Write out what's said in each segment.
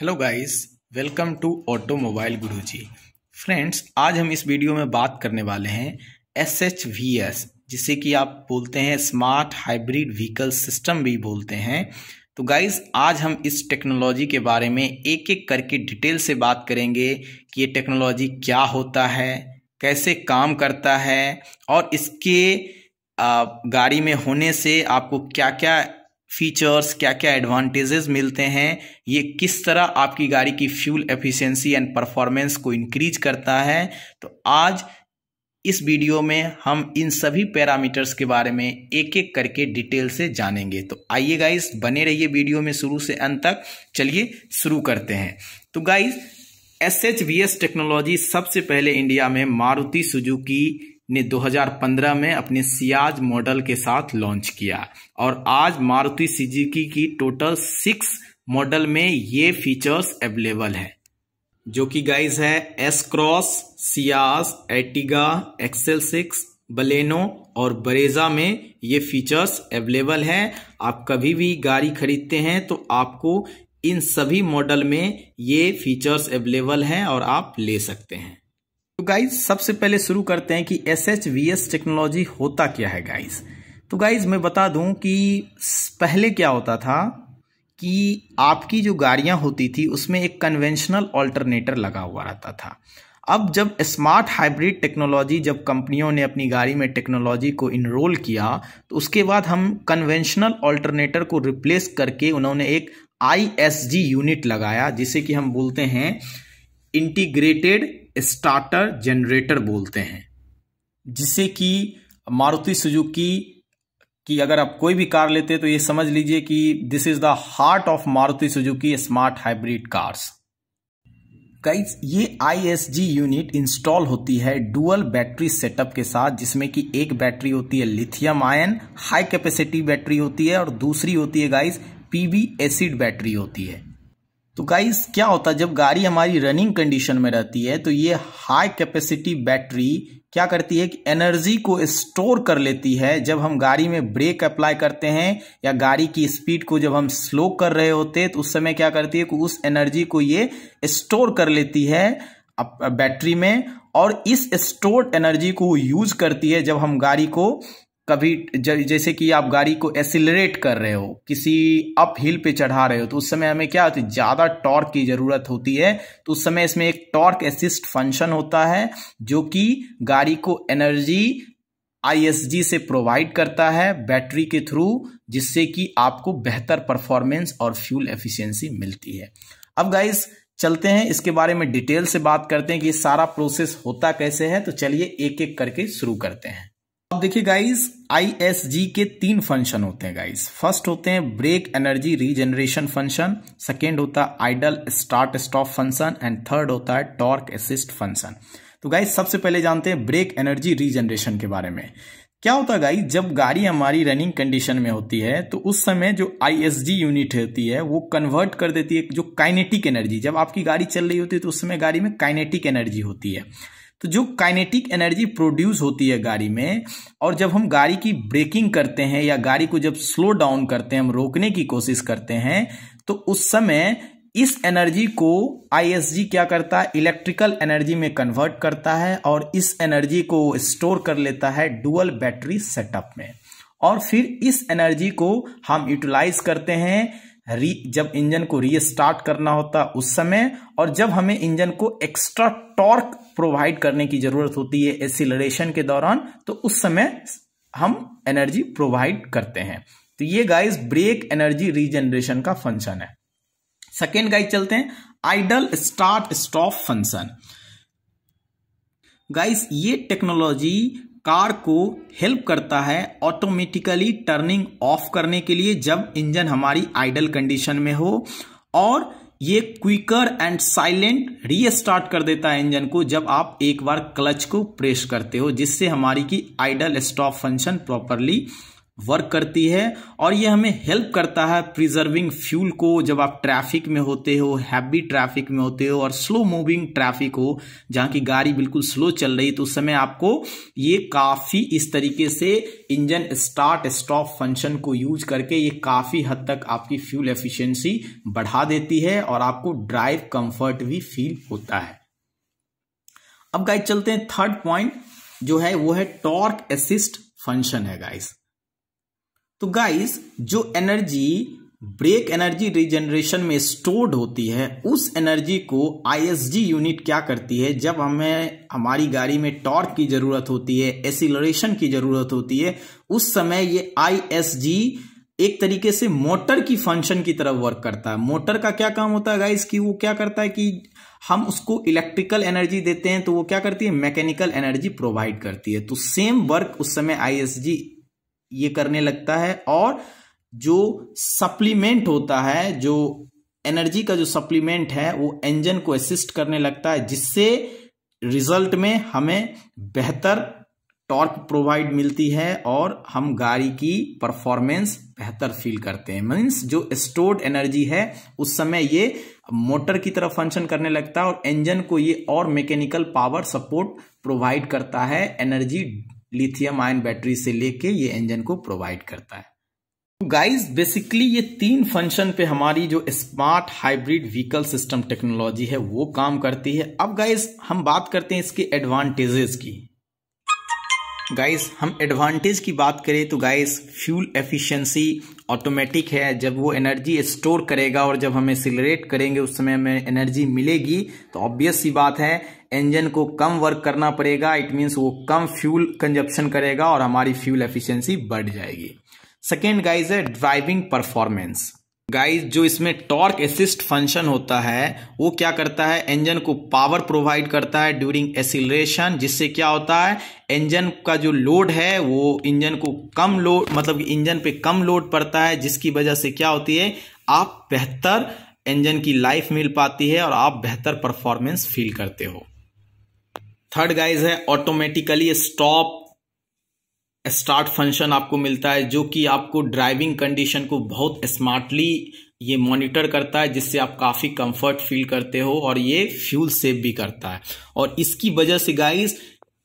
hello guys welcome to automobile Guruji friends आज हम इस वीडियो में बात करने वाले हैं एस एच वी एस जिसे कि आप बोलते हैं स्मार्ट हाइब्रिड व्हीकल सिस्टम भी बोलते हैं तो गाइस आज हम इस टेक्नोलॉजी के बारे में एक एक करके डिटेल से बात करेंगे कि ये टेक्नोलॉजी क्या होता है कैसे काम करता है और इसके गाड़ी में होने से आपको क्या क्या फीचर्स क्या क्या एडवांटेजेस मिलते हैं ये किस तरह आपकी गाड़ी की फ्यूल एफिशिएंसी एंड परफॉर्मेंस को इंक्रीज करता है तो आज इस वीडियो में हम इन सभी पैरामीटर्स के बारे में एक एक करके डिटेल से जानेंगे तो आइए गाइस बने रहिए वीडियो में शुरू से अंत तक चलिए शुरू करते हैं तो guys S H V S technology सबसे पहले इंडिया में मारुति सुजुकी ने 2015 में अपने सियाज मॉडल के साथ लॉन्च किया और आज मारुति सुजुकी की टोटल सिक्स मॉडल में ये फीचर्स अवेलेबल है जो कि गाइज है S Cross Ciaz Ertiga XL six Baleno और बरेजा में ये फीचर्स अवेलेबल है आप कभी भी गाड़ी खरीदते हैं तो आपको इन सभी मॉडल में ये फीचर्स अवेलेबल हैं और आप ले सकते हैं तो गाइज सबसे पहले शुरू करते हैं कि S H V S technology होता क्या है गाइज तो गाइज मैं बता दूं कि पहले क्या होता था कि आपकी जो गाड़ियां होती थी उसमें एक कन्वेंशनल ऑल्टरनेटर लगा हुआ रहता था अब जब स्मार्ट हाइब्रिड टेक्नोलॉजी जब कंपनियों ने अपनी गाड़ी में टेक्नोलॉजी को इनरोल किया तो उसके बाद हम कन्वेंशनल ऑल्टरनेटर को रिप्लेस करके उन्होंने एक आईएसजी यूनिट लगाया जिसे कि हम बोलते हैं इंटीग्रेटेड स्टार्टर जनरेटर बोलते हैं जिससे कि मारुति सुजुकी की अगर आप कोई भी कार लेते हैं तो ये समझ लीजिए कि this is the heart of Maruti Suzuki smart hybrid cars guys ये आईएसजी यूनिट इंस्टॉल होती है डुअल बैटरी सेटअप के साथ जिसमें कि एक बैटरी होती है lithium ion high capacity battery होती है और दूसरी होती है गाइस पीवी एसिड बैटरी होती है तो गाइस क्या होता है जब गाड़ी हमारी रनिंग कंडीशन में रहती है तो ये हाई कैपेसिटी बैटरी क्या करती है कि एनर्जी को स्टोर कर लेती है जब हम गाड़ी में ब्रेक अप्लाई करते हैं या गाड़ी की स्पीड को जब हम स्लो कर रहे होते तो उस समय क्या करती है कि उस एनर्जी को ये स्टोर कर लेती है बैटरी में और इस स्टोर्ड एनर्जी को यूज करती है जब हम गाड़ी को कभी जैसे कि आप गाड़ी को एसिलरेट कर रहे हो किसी अप हिल पे चढ़ा रहे हो तो उस समय हमें क्या होती है ज़्यादा टॉर्क की ज़रूरत होती है तो उस समय इसमें एक टॉर्क एसिस्ट फंक्शन होता है जो कि गाड़ी को एनर्जी आईएसजी से प्रोवाइड करता है बैटरी के थ्रू जिससे कि आपको बेहतर परफॉर्मेंस और फ्यूल एफिशिएंसी मिलती है अब गाइस चलते हैं इसके बारे में डिटेल से बात करते हैं कि ये सारा प्रोसेस होता कैसे है तो चलिए एक एक करके शुरू करते हैं अब देखिए गाइस आईएसजी के तीन फंक्शन होते हैं गाइस फर्स्ट होते हैं brake energy regeneration function second होता है idle start stop function and third होता है टॉर्क असिस्ट फंक्शन तो गाइस सबसे पहले जानते हैं ब्रेक एनर्जी रीजनरेशन के बारे में क्या होता है गाइस जब गाड़ी हमारी रनिंग कंडीशन में होती है तो उस समय जो आईएसजी यूनिट होती है वो कन्वर्ट कर देती है जो काइनेटिक एनर्जी जब आपकी गाड़ी चल रही होती है तो उस समय गाड़ी में काइनेटिक एनर्जी होती है तो जो काइनेटिक एनर्जी प्रोड्यूस होती है गाड़ी में और जब हम गाड़ी की ब्रेकिंग करते हैं या गाड़ी को जब स्लो डाउन करते हैं हम रोकने की कोशिश करते हैं तो उस समय इस एनर्जी को आईएसजी क्या करता है इलेक्ट्रिकल एनर्जी में कन्वर्ट करता है और इस एनर्जी को स्टोर कर लेता है डुअल बैटरी सेटअप में और फिर इस एनर्जी को हम यूटिलाइज करते हैं री जब इंजन को रीस्टार्ट करना होता उस समय और जब हमें इंजन को एक्स्ट्रा टॉर्क प्रोवाइड करने की जरूरत होती है एसिलरेशन के दौरान तो उस समय हम एनर्जी प्रोवाइड करते हैं तो ये गाइस ब्रेक एनर्जी रीजनरेशन का फंक्शन है सेकेंड गाइस चलते हैं idle start stop function guys ये टेक्नोलॉजी कार को हेल्प करता है ऑटोमेटिकली टर्निंग ऑफ करने के लिए जब इंजन हमारी आइडल कंडीशन में हो और ये क्विकर एंड साइलेंट रीस्टार्ट कर देता है इंजन को जब आप एक बार क्लच को प्रेस करते हो जिससे हमारी की idle stop function properly work करती है और ये हमें हेल्प करता है प्रिजर्विंग फ्यूल को जब आप ट्रैफिक में होते हो हैवी ट्रैफिक में होते हो और स्लो मूविंग ट्रैफिक हो जहाँ की गाड़ी बिल्कुल स्लो चल रही तो उस समय आपको ये काफ़ी इस तरीके से इंजन स्टार्ट स्टॉप फंक्शन को यूज करके ये काफ़ी हद तक आपकी फ्यूल एफिशेंसी बढ़ा देती है और आपको ड्राइव कंफर्ट भी फील होता है अब गाइज चलते हैं थर्ड पॉइंट जो है वो है टॉर्क असिस्ट फंक्शन है गाइस तो गाइस जो एनर्जी ब्रेक एनर्जी रिजनरेशन में स्टोर्ड होती है उस एनर्जी को आईएसजी यूनिट क्या करती है जब हमें हमारी गाड़ी में टॉर्क की ज़रूरत होती है एसिलरेशन की ज़रूरत होती है उस समय ये आईएसजी एक तरीके से मोटर की फंक्शन की तरह वर्क करता है मोटर का क्या काम होता है गाइस कि वो क्या करता है कि हम उसको इलेक्ट्रिकल एनर्जी देते हैं तो वो क्या करती है मैकेनिकल एनर्जी प्रोवाइड करती है तो सेम वर्क उस समय आईएसजी ये करने लगता है और जो सप्लीमेंट होता है जो एनर्जी का जो सप्लीमेंट है वो इंजन को असिस्ट करने लगता है जिससे रिजल्ट में हमें बेहतर टॉर्क प्रोवाइड मिलती है और हम गाड़ी की परफॉर्मेंस बेहतर फील करते हैं मीन्स जो स्टोर्ड एनर्जी है उस समय ये मोटर की तरह फंक्शन करने लगता है और इंजन को ये और मैकेनिकल पावर सपोर्ट प्रोवाइड करता है एनर्जी लिथियम आयन बैटरी से लेके ये इंजन को प्रोवाइड करता है तो गाइस बेसिकली ये तीन फंक्शन पे हमारी जो smart hybrid vehicle system technology है वो काम करती है अब गाइस हम बात करते हैं इसके एडवांटेजेस की गाइस हम एडवांटेज की बात करें तो गाइस फ्यूल एफिशिएंसी ऑटोमेटिक है जब वो एनर्जी स्टोर करेगा और जब हम एक्सिलरेट करेंगे उस समय हमें एनर्जी मिलेगी तो ऑब्वियस सी बात है इंजन को कम वर्क करना पड़ेगा इट मीन्स वो कम फ्यूल कंजप्शन करेगा और हमारी फ्यूल एफिशिएंसी बढ़ जाएगी सेकेंड गाइज है ड्राइविंग परफॉर्मेंस गाइज जो इसमें टॉर्क असिस्ट फंक्शन होता है वो क्या करता है इंजन को पावर प्रोवाइड करता है ड्यूरिंग एसिलेशन जिससे क्या होता है इंजन का जो लोड है वो इंजन को कम लोड मतलब इंजन पे कम लोड पड़ता है जिसकी वजह से क्या होती है आप बेहतर इंजन की लाइफ मिल पाती है और आप बेहतर परफॉर्मेंस फील करते हो थर्ड गाइज है ऑटोमेटिकली स्टॉप स्टार्ट फंक्शन आपको मिलता है जो कि आपको ड्राइविंग कंडीशन को बहुत स्मार्टली ये मॉनिटर करता है जिससे आप काफ़ी कंफर्ट फील करते हो और ये फ्यूल सेव भी करता है और इसकी वजह से गाइस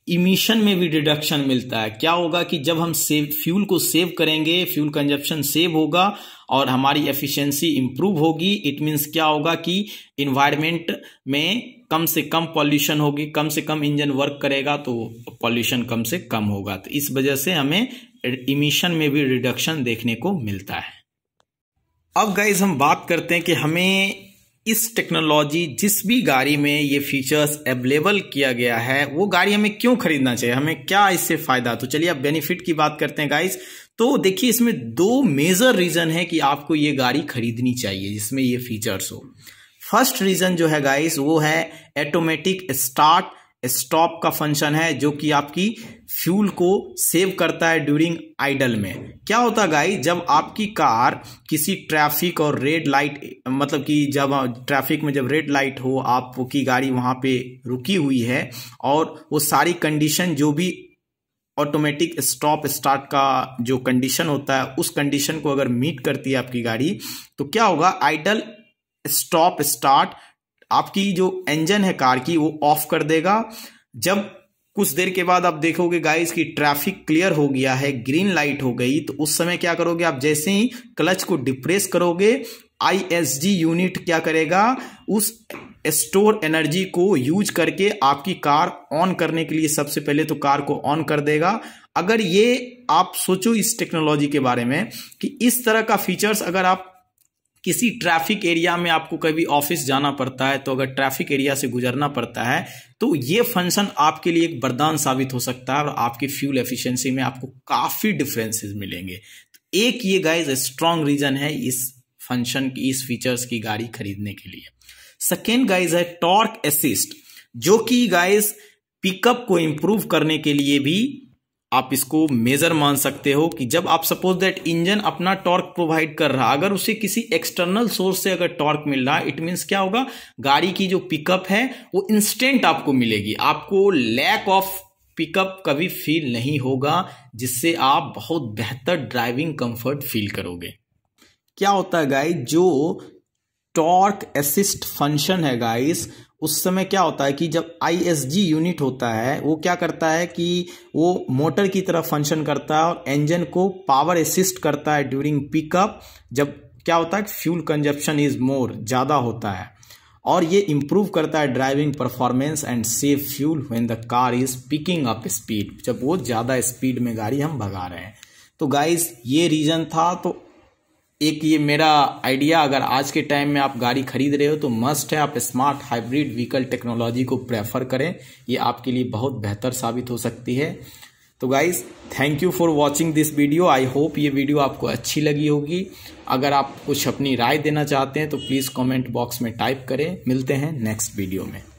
इमिशन में भी डिडक्शन मिलता है क्या होगा कि जब हम सेव फ्यूल को सेव करेंगे फ्यूल कंजप्शन सेव होगा और हमारी एफिशिएंसी इंप्रूव होगी इट मीन्स क्या होगा कि इन्वायरमेंट में कम से कम पॉल्यूशन होगी कम से कम इंजन वर्क करेगा तो पॉल्यूशन कम से कम होगा तो इस वजह से हमें इमिशन में भी रिडक्शन देखने को मिलता है अब गाइज हम बात करते हैं कि हमें इस टेक्नोलॉजी जिस भी गाड़ी में ये फीचर्स अवेलेबल किया गया है वो गाड़ी हमें क्यों खरीदना चाहिए हमें क्या इससे फ़ायदा तो चलिए अब बेनिफिट की बात करते हैं गाइस तो देखिए इसमें दो मेजर रीज़न है कि आपको ये गाड़ी खरीदनी चाहिए जिसमें ये फीचर्स हो फर्स्ट रीज़न जो है गाइस वो है ऑटोमेटिक स्टार्ट स्टॉप का फंक्शन है जो कि आपकी फ्यूल को सेव करता है ड्यूरिंग आइडल में क्या होता है गाई जब आपकी कार किसी ट्रैफिक और रेड लाइट मतलब कि जब ट्रैफिक में जब रेड लाइट हो आपकी गाड़ी वहां पे रुकी हुई है और वो सारी कंडीशन जो भी ऑटोमेटिक स्टॉप स्टार्ट का जो कंडीशन होता है उस कंडीशन को अगर मीट करती है आपकी गाड़ी तो क्या होगा आइडल स्टॉप स्टार्ट आपकी जो इंजन है कार की वो ऑफ कर देगा जब कुछ देर के बाद आप देखोगे गाइस कि ट्रैफिक क्लियर हो गया है ग्रीन लाइट हो गई तो उस समय क्या करोगे आप जैसे ही क्लच को डिप्रेस करोगे आईएसजी यूनिट क्या करेगा उस स्टोर एनर्जी को यूज करके आपकी कार ऑन करने के लिए सबसे पहले तो कार को ऑन कर देगा अगर ये आप सोचो इस टेक्नोलॉजी के बारे में कि इस तरह का फीचर्स अगर आप किसी ट्रैफिक एरिया में आपको कभी ऑफिस जाना पड़ता है तो अगर ट्रैफिक एरिया से गुजरना पड़ता है तो ये फंक्शन आपके लिए एक वरदान साबित हो सकता है और आपकी फ्यूल एफिशिएंसी में आपको काफ़ी डिफरेंसेस मिलेंगे तो एक ये गाइज स्ट्रांग रीजन है इस फंक्शन की इस फीचर्स की गाड़ी खरीदने के लिए सेकेंड गाइज है टॉर्क असिस्ट जो कि गाइज पिकअप को इम्प्रूव करने के लिए भी आप इसको मेजर मान सकते हो कि जब आप सपोज दैट इंजन अपना टॉर्क प्रोवाइड कर रहा अगर उसे किसी एक्सटर्नल सोर्स से अगर टॉर्क मिल रहा है इट मीन्स क्या होगा गाड़ी की जो पिकअप है वो इंस्टेंट आपको मिलेगी आपको लैक ऑफ पिकअप कभी फील नहीं होगा जिससे आप बहुत बेहतर ड्राइविंग कंफर्ट फील करोगे क्या होता है गाइस जो टॉर्क असिस्ट फंक्शन है गाइस उस समय क्या होता है कि जब आईएसजी यूनिट होता है वो क्या करता है कि वो मोटर की तरह फंक्शन करता है और इंजन को पावर असिस्ट करता है ड्यूरिंग पिकअप जब क्या होता है फ्यूल कंजप्शन इज मोर ज़्यादा होता है और ये इम्प्रूव करता है driving performance and save fuel when the car is picking up speed जब वो ज़्यादा स्पीड में गाड़ी हम भगा रहे हैं तो गाइज ये रीज़न था तो एक ये मेरा आइडिया अगर आज के टाइम में आप गाड़ी खरीद रहे हो तो मस्ट है आप स्मार्ट हाइब्रिड व्हीकल टेक्नोलॉजी को प्रेफर करें ये आपके लिए बहुत बेहतर साबित हो सकती है तो guys thank you for watching this video I hope ये वीडियो आपको अच्छी लगी होगी अगर आप कुछ अपनी राय देना चाहते हैं तो प्लीज़ कॉमेंट बॉक्स में टाइप करें मिलते हैं नेक्स्ट वीडियो में